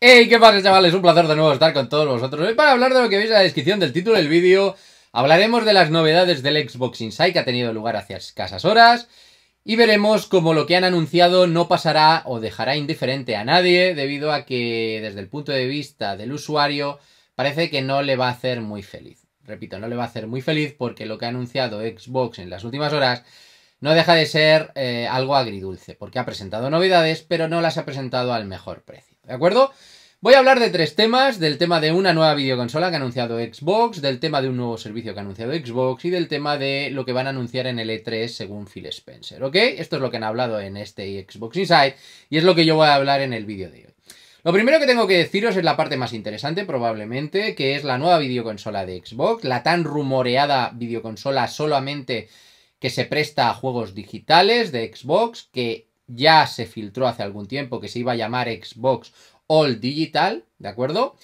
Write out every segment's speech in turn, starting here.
Hey, ¿qué pasa chavales? Un placer de nuevo estar con todos vosotros. Hoy para hablar de lo que veis en la descripción del título del vídeo, hablaremos de las novedades del Xbox Inside que ha tenido lugar hace escasas horas y veremos cómo lo que han anunciado no pasará o dejará indiferente a nadie debido a que desde el punto de vista del usuario parece que no le va a hacer muy feliz. Repito, no le va a hacer muy feliz porque lo que ha anunciado Xbox en las últimas horas no deja de ser eh, algo agridulce porque ha presentado novedades pero no las ha presentado al mejor precio. ¿de acuerdo? Voy a hablar de tres temas, del tema de una nueva videoconsola que ha anunciado Xbox, del tema de un nuevo servicio que ha anunciado Xbox y del tema de lo que van a anunciar en el E3 según Phil Spencer, ¿ok? Esto es lo que han hablado en este Xbox Inside y es lo que yo voy a hablar en el vídeo de hoy. Lo primero que tengo que deciros es la parte más interesante probablemente, que es la nueva videoconsola de Xbox, la tan rumoreada videoconsola solamente que se presta a juegos digitales de Xbox, que ya se filtró hace algún tiempo que se iba a llamar Xbox All Digital, ¿de acuerdo?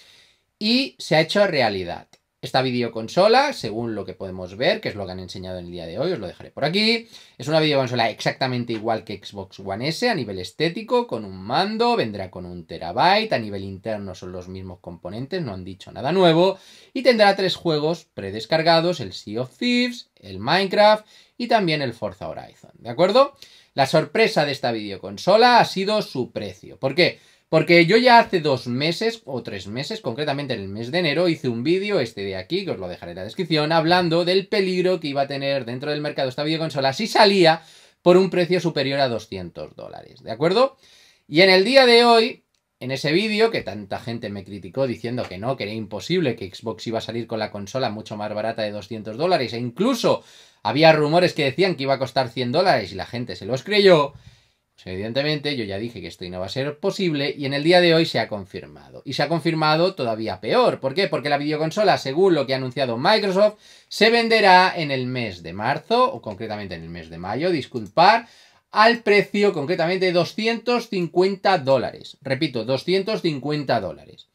Y se ha hecho realidad. Esta videoconsola, según lo que podemos ver, que es lo que han enseñado en el día de hoy, os lo dejaré por aquí, es una videoconsola exactamente igual que Xbox One S a nivel estético, con un mando, vendrá con un terabyte, a nivel interno son los mismos componentes, no han dicho nada nuevo, y tendrá tres juegos predescargados, el Sea of Thieves, el Minecraft y también el Forza Horizon, ¿de acuerdo? La sorpresa de esta videoconsola ha sido su precio. ¿Por qué? Porque yo ya hace dos meses, o tres meses, concretamente en el mes de enero, hice un vídeo, este de aquí, que os lo dejaré en la descripción, hablando del peligro que iba a tener dentro del mercado esta videoconsola si salía por un precio superior a 200 dólares, ¿de acuerdo? Y en el día de hoy, en ese vídeo, que tanta gente me criticó diciendo que no, que era imposible, que Xbox iba a salir con la consola mucho más barata de 200 dólares, e incluso había rumores que decían que iba a costar 100 dólares y la gente se los creyó, pues evidentemente yo ya dije que esto no va a ser posible y en el día de hoy se ha confirmado. Y se ha confirmado todavía peor. ¿Por qué? Porque la videoconsola, según lo que ha anunciado Microsoft, se venderá en el mes de marzo, o concretamente en el mes de mayo, disculpar, al precio concretamente de 250 dólares. Repito, 250 dólares.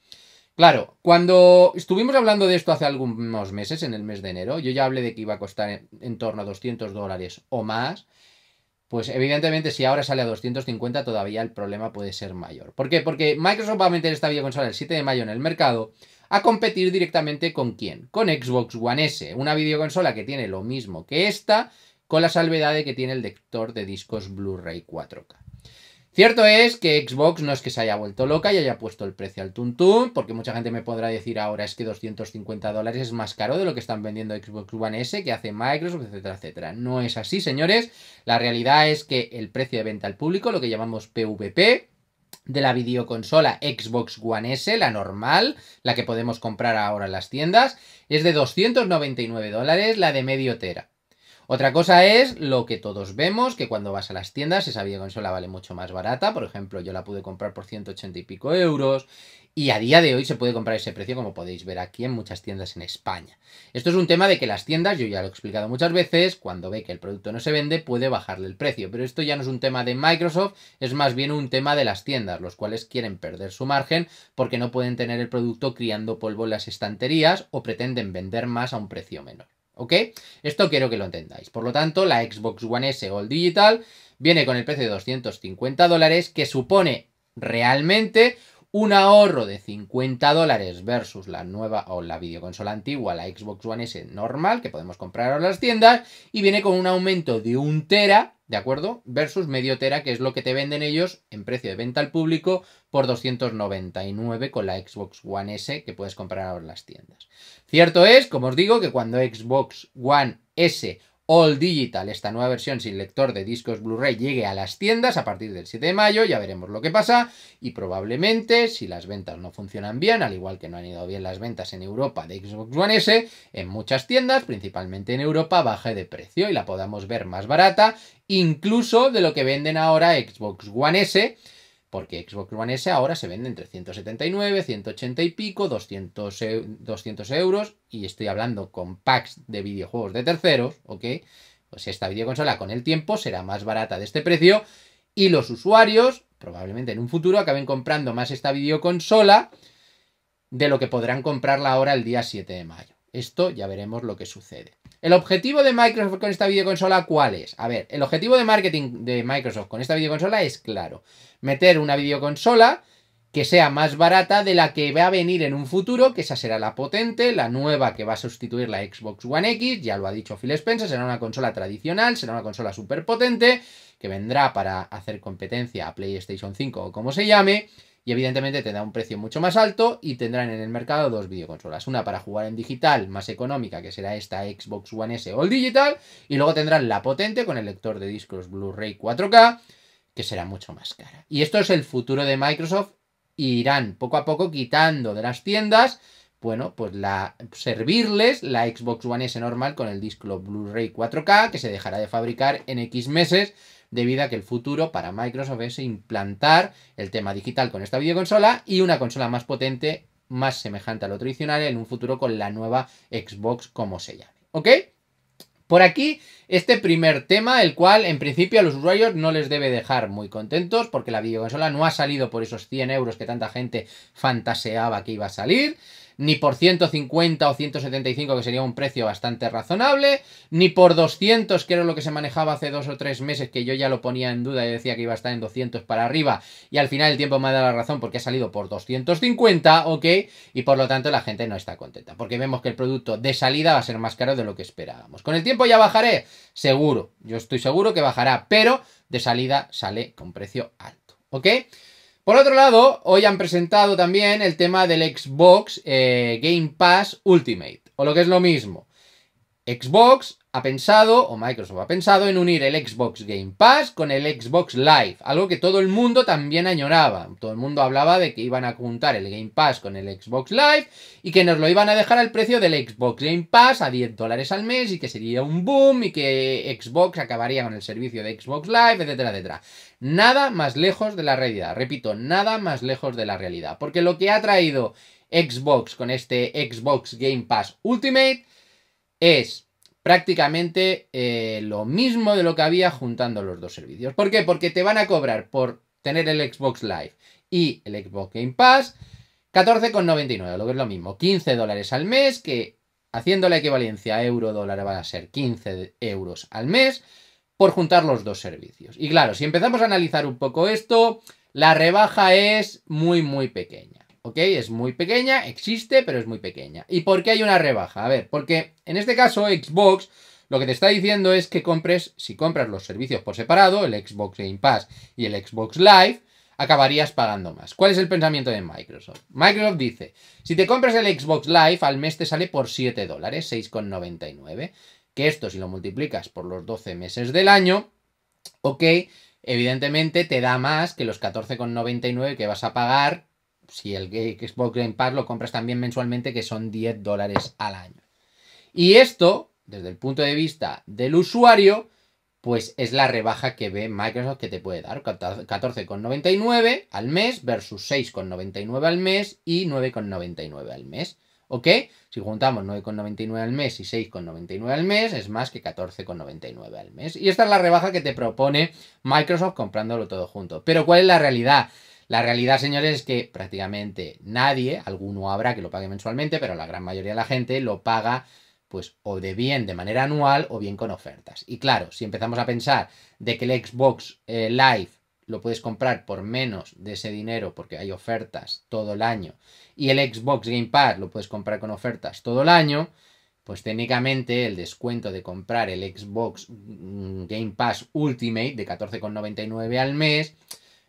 Claro, cuando estuvimos hablando de esto hace algunos meses, en el mes de enero, yo ya hablé de que iba a costar en, torno a 200 dólares o más. Pues evidentemente si ahora sale a 250 todavía el problema puede ser mayor. ¿Por qué? Porque Microsoft va a meter esta videoconsola el 7 de mayo en el mercado a competir directamente con quién? Con Xbox One S, una videoconsola que tiene lo mismo que esta con la salvedad de que tiene el lector de discos Blu-ray 4K. Cierto es que Xbox no es que se haya vuelto loca y haya puesto el precio al tuntún, porque mucha gente me podrá decir ahora es que 250 dólares es más caro de lo que están vendiendo Xbox One S, que hace Microsoft, etcétera, etcétera. No es así, señores. La realidad es que el precio de venta al público, lo que llamamos PVP, de la videoconsola Xbox One S, la normal, la que podemos comprar ahora en las tiendas, es de 299 dólares, la de medio tera. Otra cosa es lo que todos vemos, que cuando vas a las tiendas esa videoconsola vale mucho más barata. Por ejemplo, yo la pude comprar por 180 y pico euros. Y a día de hoy se puede comprar ese precio, como podéis ver aquí en muchas tiendas en España. Esto es un tema de que las tiendas, yo ya lo he explicado muchas veces, cuando ve que el producto no se vende, puede bajarle el precio. Pero esto ya no es un tema de Microsoft, es más bien un tema de las tiendas, los cuales quieren perder su margen porque no pueden tener el producto criando polvo en las estanterías o pretenden vender más a un precio menor. ¿Ok? Esto quiero que lo entendáis. Por lo tanto, la Xbox One S All Digital viene con el precio de 250 dólares, que supone realmente un ahorro de 50 dólares versus la nueva o la videoconsola antigua, la Xbox One S normal, que podemos comprar en las tiendas, y viene con un aumento de un tera ¿de acuerdo? Versus mediotera que es lo que te venden ellos en precio de venta al público por 299 con la Xbox One S que puedes comprar ahora en las tiendas. Cierto es, como os digo, que cuando Xbox One S All Digital, esta nueva versión sin lector de discos Blu-ray, llegue a las tiendas a partir del 7 de mayo, ya veremos lo que pasa, y probablemente, si las ventas no funcionan bien, al igual que no han ido bien las ventas en Europa de Xbox One S, en muchas tiendas, principalmente en Europa, baje de precio y la podamos ver más barata, incluso de lo que venden ahora Xbox One S porque Xbox One S ahora se vende entre 179, 180 y pico, 200, 200 euros. Y estoy hablando con packs de videojuegos de terceros, ¿ok? Pues esta videoconsola con el tiempo será más barata de este precio. Y los usuarios, probablemente en un futuro, acaben comprando más esta videoconsola de lo que podrán comprarla ahora el día 7 de mayo. Esto ya veremos lo que sucede. ¿El objetivo de Microsoft con esta videoconsola cuál es? A ver, el objetivo de marketing de Microsoft con esta videoconsola es claro. Meter una videoconsola que sea más barata de la que va a venir en un futuro, que esa será la potente, la nueva que va a sustituir la Xbox One X, ya lo ha dicho Phil Spencer, será una consola tradicional, será una consola súper potente, que vendrá para hacer competencia a PlayStation 5 o como se llame, y evidentemente da un precio mucho más alto y tendrán en el mercado dos videoconsolas. Una para jugar en digital más económica, que será esta Xbox One S All Digital, y luego tendrán la potente con el lector de discos Blu-ray 4K, que será mucho más cara. Y esto es el futuro de Microsoft irán poco a poco quitando de las tiendas bueno, pues la, servirles la Xbox One S normal con el disco Blu-ray 4K que se dejará de fabricar en X meses debido a que el futuro para Microsoft es implantar el tema digital con esta videoconsola y una consola más potente, más semejante a lo tradicional en un futuro con la nueva Xbox como se llame. ¿Ok? Por aquí, este primer tema, el cual en principio a los usuarios no les debe dejar muy contentos, porque la videoconsola no ha salido por esos 100 euros que tanta gente fantaseaba que iba a salir ni por 150 o 175, que sería un precio bastante razonable, ni por 200, que era lo que se manejaba hace dos o tres meses, que yo ya lo ponía en duda y decía que iba a estar en 200 para arriba, y al final el tiempo me ha dado la razón porque ha salido por 250, ok, y por lo tanto la gente no está contenta, porque vemos que el producto de salida va a ser más caro de lo que esperábamos. Con el tiempo ya bajaré, seguro, yo estoy seguro que bajará, pero de salida sale con precio alto, ¿ok? Por otro lado, hoy han presentado también el tema del Xbox eh, Game Pass Ultimate, o lo que es lo mismo. Xbox ha pensado, o Microsoft ha pensado, en unir el Xbox Game Pass con el Xbox Live, algo que todo el mundo también añoraba. Todo el mundo hablaba de que iban a juntar el Game Pass con el Xbox Live y que nos lo iban a dejar al precio del Xbox Game Pass a 10 dólares al mes y que sería un boom y que Xbox acabaría con el servicio de Xbox Live, etcétera, etcétera. Nada más lejos de la realidad, repito, nada más lejos de la realidad, porque lo que ha traído Xbox con este Xbox Game Pass Ultimate es prácticamente eh, lo mismo de lo que había juntando los dos servicios. ¿Por qué? Porque te van a cobrar por tener el Xbox Live y el Xbox Game Pass 14,99, lo que es lo mismo, 15 dólares al mes, que haciendo la equivalencia euro-dólar va a ser 15 euros al mes por juntar los dos servicios. Y claro, si empezamos a analizar un poco esto, la rebaja es muy, muy pequeña. ¿Ok? Es muy pequeña, existe, pero es muy pequeña. ¿Y por qué hay una rebaja? A ver, porque en este caso Xbox lo que te está diciendo es que compres, si compras los servicios por separado, el Xbox Game Pass y el Xbox Live, acabarías pagando más. ¿Cuál es el pensamiento de Microsoft? Microsoft dice, si te compras el Xbox Live, al mes te sale por 7 dólares, 6,99, que esto si lo multiplicas por los 12 meses del año, ok, evidentemente te da más que los 14,99 que vas a pagar si el Xbox Game Pass lo compras también mensualmente, que son 10 dólares al año. Y esto, desde el punto de vista del usuario, pues es la rebaja que ve Microsoft que te puede dar. 14,99 al mes versus 6,99 al mes y 9,99 al mes. ¿Ok? Si juntamos 9,99 al mes y 6,99 al mes, es más que 14,99 al mes. Y esta es la rebaja que te propone Microsoft comprándolo todo junto. Pero ¿cuál es la realidad? La realidad, señores, es que prácticamente nadie, alguno habrá que lo pague mensualmente, pero la gran mayoría de la gente lo paga pues o de bien de manera anual o bien con ofertas. Y claro, si empezamos a pensar de que el Xbox eh, Live lo puedes comprar por menos de ese dinero porque hay ofertas todo el año y el Xbox Game Pass lo puedes comprar con ofertas todo el año, pues técnicamente el descuento de comprar el Xbox mm, Game Pass Ultimate de 14,99 al mes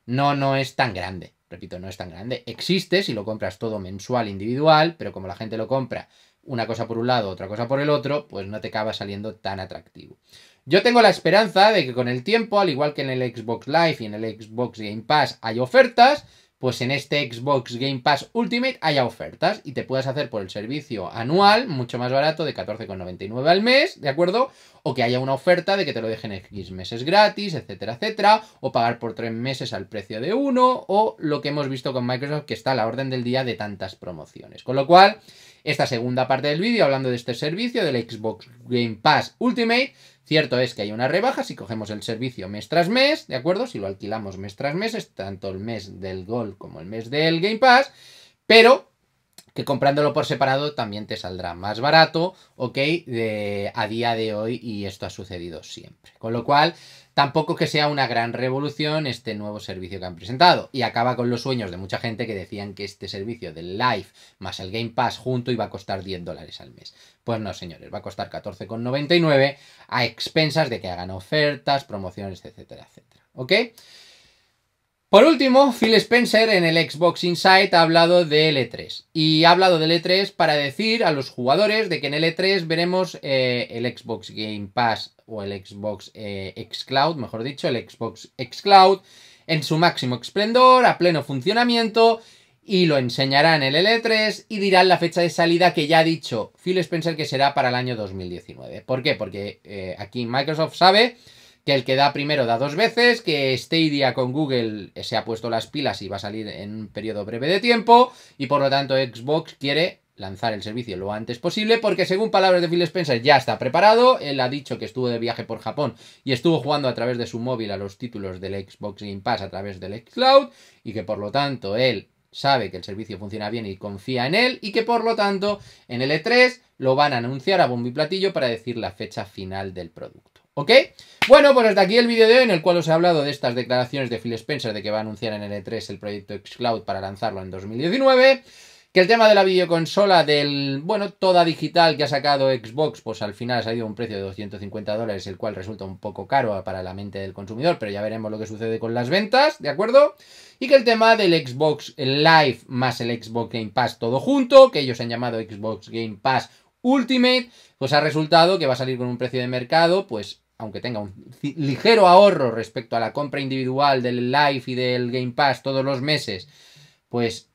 no, no es tan grande. Repito, no es tan grande. Existe si lo compras todo mensual, individual, pero como la gente lo compra una cosa por un lado, otra cosa por el otro, pues no te acaba saliendo tan atractivo. Yo tengo la esperanza de que con el tiempo, al igual que en el Xbox Live y en el Xbox Game Pass hay ofertas, pues en este Xbox Game Pass Ultimate haya ofertas y te puedas hacer por el servicio anual, mucho más barato, de 14,99 al mes, ¿de acuerdo? O que haya una oferta de que te lo dejen X meses gratis, etcétera, etcétera, o pagar por tres meses al precio de uno, o lo que hemos visto con Microsoft que está a la orden del día de tantas promociones. Con lo cual, esta segunda parte del vídeo hablando de este servicio del Xbox Game Pass Ultimate. Cierto es que hay una rebaja si cogemos el servicio mes tras mes, ¿de acuerdo? Si lo alquilamos mes tras mes, es tanto el mes del Gol como el mes del Game Pass, pero que comprándolo por separado también te saldrá más barato, ¿ok? a día de hoy y esto ha sucedido siempre. Con lo cual, tampoco que sea una gran revolución este nuevo servicio que han presentado. Y acaba con los sueños de mucha gente que decían que este servicio del Live más el Game Pass junto iba a costar 10 dólares al mes. Pues no, señores, va a costar 14,99 a expensas de que hagan ofertas, promociones, etcétera, etcétera. ¿Ok? Por último, Phil Spencer en el Xbox Insight ha hablado de L3 y ha hablado de l 3 para decir a los jugadores de que en l 3 veremos eh, el Xbox Game Pass o el Xbox X eh, Xcloud, mejor dicho, el Xbox Xcloud en su máximo esplendor, a pleno funcionamiento y lo enseñarán en el L3 y dirán la fecha de salida que ya ha dicho Phil Spencer que será para el año 2019. ¿Por qué? Porque eh, aquí Microsoft sabe que el que da primero da dos veces, que Stadia con Google se ha puesto las pilas y va a salir en un periodo breve de tiempo, y por lo tanto Xbox quiere lanzar el servicio lo antes posible, porque según palabras de Phil Spencer ya está preparado, él ha dicho que estuvo de viaje por Japón y estuvo jugando a través de su móvil a los títulos del Xbox Game Pass a través del Xcloud, y que por lo tanto él sabe que el servicio funciona bien y confía en él y que por lo tanto en el E3 lo van a anunciar a bombo y platillo para decir la fecha final del producto. ¿Ok? Bueno, pues hasta aquí el vídeo de hoy en el cual os he hablado de estas declaraciones de Phil Spencer de que va a anunciar en el e 3 el proyecto xCloud para lanzarlo en 2019. Que el tema de la videoconsola del, bueno, toda digital que ha sacado Xbox, pues al final ha salido a un precio de 250 dólares, el cual resulta un poco caro para la mente del consumidor, pero ya veremos lo que sucede con las ventas, ¿de acuerdo? Y que el tema del Xbox Live más el Xbox Game Pass todo junto, que ellos han llamado Xbox Game Pass Ultimate, pues ha resultado que va a salir con un precio de mercado, pues aunque tenga un ligero ahorro respecto a la compra individual del Life y del Game Pass todos los meses, pues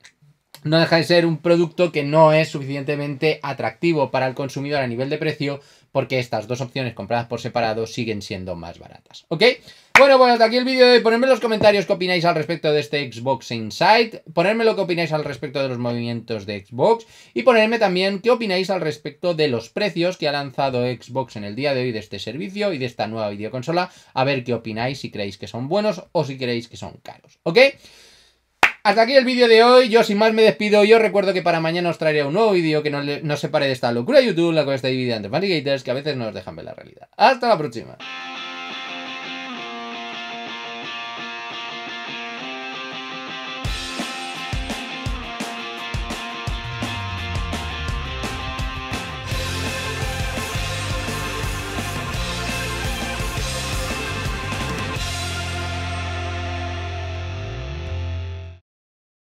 no deja de ser un producto que no es suficientemente atractivo para el consumidor a nivel de precio porque estas dos opciones compradas por separado siguen siendo más baratas. ¿Ok? Bueno, bueno, pues hasta aquí el vídeo de hoy. Ponedme en los comentarios qué opináis al respecto de este Xbox Insight. Ponedme lo que opináis al respecto de los movimientos de Xbox. Y ponedme también qué opináis al respecto de los precios que ha lanzado Xbox en el día de hoy de este servicio y de esta nueva videoconsola. A ver qué opináis, si creéis que son buenos o si creéis que son caros. ¿Ok? Hasta aquí el vídeo de hoy, yo sin más me despido, yo recuerdo que para mañana os traeré un nuevo vídeo que no separe de esta locura de YouTube, la cual está dividida entre Gators, que a veces nos dejan ver la realidad. ¡Hasta la próxima!